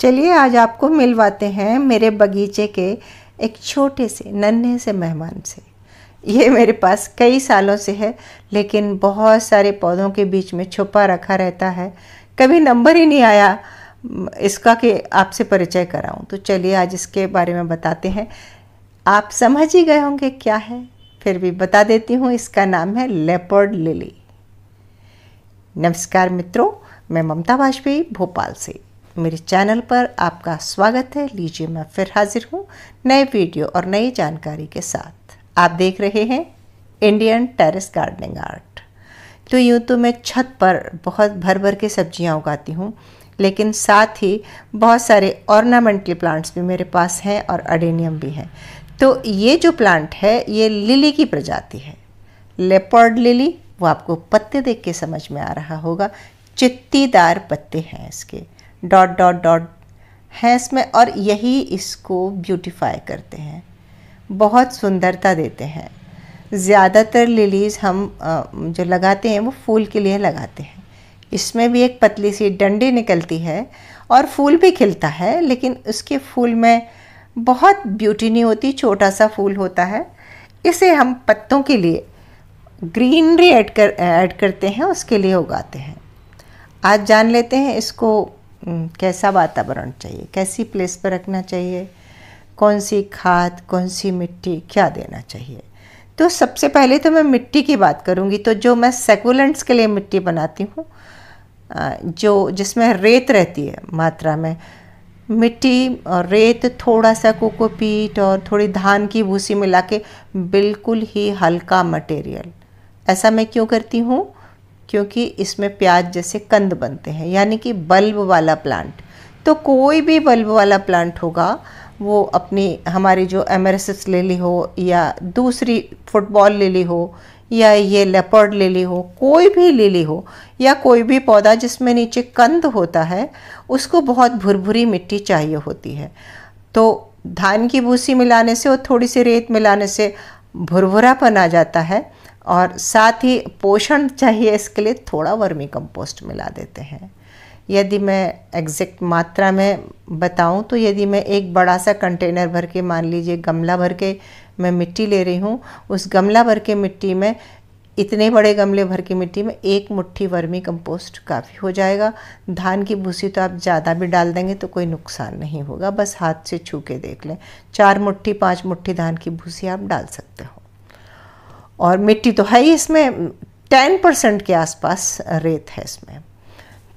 चलिए आज आपको मिलवाते हैं मेरे बगीचे के एक छोटे से नन्हे से मेहमान से ये मेरे पास कई सालों से है लेकिन बहुत सारे पौधों के बीच में छुपा रखा रहता है कभी नंबर ही नहीं आया इसका कि आपसे परिचय कराऊं तो चलिए आज इसके बारे में बताते हैं आप समझ ही गए होंगे क्या है फिर भी बता देती हूँ इसका नाम है लेपर्ड लिली नमस्कार मित्रों मैं ममता वाजपेयी भोपाल से मेरे चैनल पर आपका स्वागत है लीजिए मैं फिर हाजिर हूँ नए वीडियो और नई जानकारी के साथ आप देख रहे हैं इंडियन टेरेस गार्डनिंग आर्ट तो यूँ तो मैं छत पर बहुत भर भर के सब्जियाँ उगाती हूँ लेकिन साथ ही बहुत सारे ऑर्नामेंटल प्लांट्स भी मेरे पास हैं और अडेनियम भी हैं तो ये जो प्लांट है ये लिली की प्रजाति है लेपर्ड लिली वो आपको पत्ते देख के समझ में आ रहा होगा चित्तीदार पत्ते हैं इसके डॉट डॉट डॉट हैं इसमें और यही इसको ब्यूटीफाई करते हैं बहुत सुंदरता देते हैं ज़्यादातर लिलीज़ हम जो लगाते हैं वो फूल के लिए लगाते हैं इसमें भी एक पतली सी डंडी निकलती है और फूल भी खिलता है लेकिन उसके फूल में बहुत ब्यूटी नहीं होती छोटा सा फूल होता है इसे हम पत्तों के लिए ग्रीनरी ऐड कर ऐड करते हैं उसके लिए उगाते हैं आज जान लेते हैं इसको हम्म, कैसा वातावरण चाहिए कैसी प्लेस पर रखना चाहिए कौन सी खाद कौन सी मिट्टी क्या देना चाहिए तो सबसे पहले तो मैं मिट्टी की बात करूँगी तो जो मैं सेकुलेंट्स के लिए मिट्टी बनाती हूँ जो जिसमें रेत रहती है मात्रा में मिट्टी और रेत थोड़ा सा कोकोपीट और थोड़ी धान की भूसी मिला के बिल्कुल ही हल्का मटेरियल ऐसा मैं क्यों करती हूँ क्योंकि इसमें प्याज जैसे कंद बनते हैं यानी कि बल्ब वाला प्लांट तो कोई भी बल्ब वाला प्लांट होगा वो अपनी हमारी जो एमरसिस ली हो या दूसरी फुटबॉल ले ली हो या ये लेपर्ड ले ली हो कोई भी लिली हो या कोई भी पौधा जिसमें नीचे कंद होता है उसको बहुत भुरभुरी मिट्टी चाहिए होती है तो धान की भूसी मिलाने से और थोड़ी सी रेत मिलाने से भुरभुरापन आ जाता है और साथ ही पोषण चाहिए इसके लिए थोड़ा वर्मी कंपोस्ट मिला देते हैं यदि मैं एग्जैक्ट मात्रा में बताऊं तो यदि मैं एक बड़ा सा कंटेनर भर के मान लीजिए गमला भर के मैं मिट्टी ले रही हूँ उस गमला भर के मिट्टी में इतने बड़े गमले भर की मिट्टी में एक मुट्ठी वर्मी कंपोस्ट काफ़ी हो जाएगा धान की भूसी तो आप ज़्यादा भी डाल देंगे तो कोई नुकसान नहीं होगा बस हाथ से छू के देख लें चार मुट्ठी पाँच मुट्ठी धान की भूसी आप डाल सकते हो और मिट्टी तो है ही इसमें टेन परसेंट के आसपास रेत है इसमें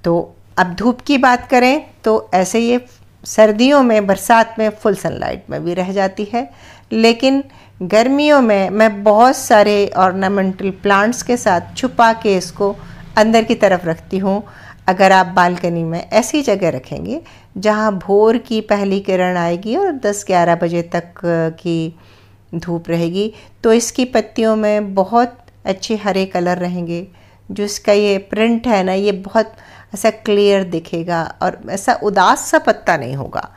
तो अब धूप की बात करें तो ऐसे ये सर्दियों में बरसात में फुल सनलाइट में भी रह जाती है लेकिन गर्मियों में मैं बहुत सारे ऑर्नामेंटल प्लांट्स के साथ छुपा के इसको अंदर की तरफ रखती हूँ अगर आप बालकनी में ऐसी जगह रखेंगे जहाँ भोर की पहली किरण आएगी और 10-11 बजे तक की धूप रहेगी तो इसकी पत्तियों में बहुत अच्छे हरे कलर रहेंगे जो इसका ये प्रिंट है ना ये बहुत ऐसा क्लियर दिखेगा और ऐसा उदास सा पत्ता नहीं होगा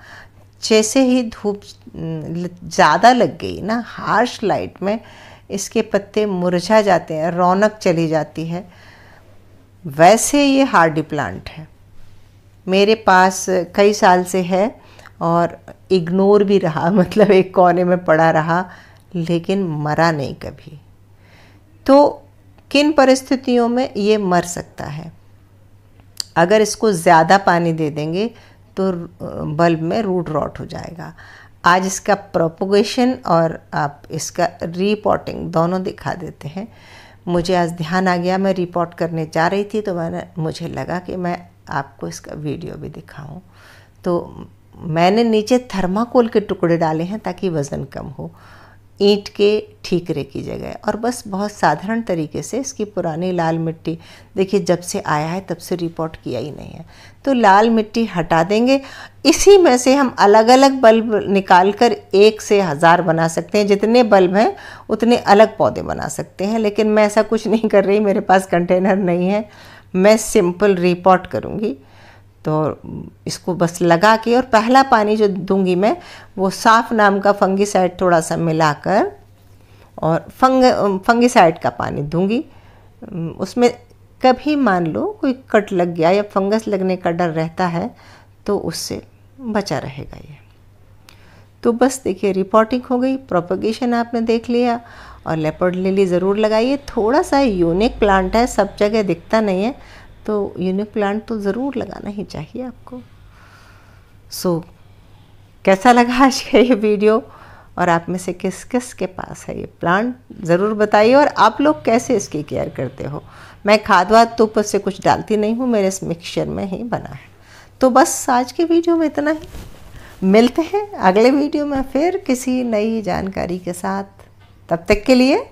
जैसे ही धूप ज़्यादा लग गई ना हार्श लाइट में इसके पत्ते मुरझा जाते हैं रौनक चली जाती है वैसे ये हार्डी प्लांट है मेरे पास कई साल से है और इग्नोर भी रहा मतलब एक कोने में पड़ा रहा लेकिन मरा नहीं कभी तो किन परिस्थितियों में ये मर सकता है अगर इसको ज़्यादा पानी दे देंगे तो बल्ब में रूट रॉट हो जाएगा आज इसका प्रोपोगेशन और आप इसका रिपोर्टिंग दोनों दिखा देते हैं मुझे आज ध्यान आ गया मैं रिपोर्ट करने जा रही थी तो मैंने मुझे लगा कि मैं आपको इसका वीडियो भी दिखाऊं तो मैंने नीचे थर्माकोल के टुकड़े डाले हैं ताकि वज़न कम हो ईंट के ठीकरे की जगह और बस बहुत साधारण तरीके से इसकी पुरानी लाल मिट्टी देखिए जब से आया है तब से रिपोर्ट किया ही नहीं है तो लाल मिट्टी हटा देंगे इसी में से हम अलग अलग बल्ब निकाल कर एक से हज़ार बना सकते हैं जितने बल्ब हैं उतने अलग पौधे बना सकते हैं लेकिन मैं ऐसा कुछ नहीं कर रही मेरे पास कंटेनर नहीं है मैं सिंपल रिपोर्ट करूँगी तो इसको बस लगा के और पहला पानी जो दूंगी मैं वो साफ नाम का फंगीसाइड थोड़ा सा मिलाकर और फंग फंगीसाइड का पानी दूंगी उसमें कभी मान लो कोई कट लग गया या फंगस लगने का डर रहता है तो उससे बचा रहेगा ये तो बस देखिए रिपोर्टिंग हो गई प्रोपोगेशन आपने देख लिया और लेपर्ड लिली ज़रूर लगाइए थोड़ा सा यूनिक प्लांट है सब जगह दिखता नहीं है तो यूनिक प्लांट तो ज़रूर लगाना ही चाहिए आपको सो so, कैसा लगा आज का ये वीडियो और आप में से किस किस के पास है ये प्लांट ज़रूर बताइए और आप लोग कैसे इसकी केयर करते हो मैं खाद वाद तो ऊपर से कुछ डालती नहीं हूँ मेरे इस मिक्सचर में ही बना है तो बस आज की वीडियो में इतना ही मिलते हैं अगले वीडियो में फिर किसी नई जानकारी के साथ तब तक के लिए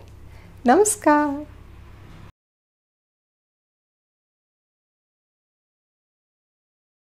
नमस्कार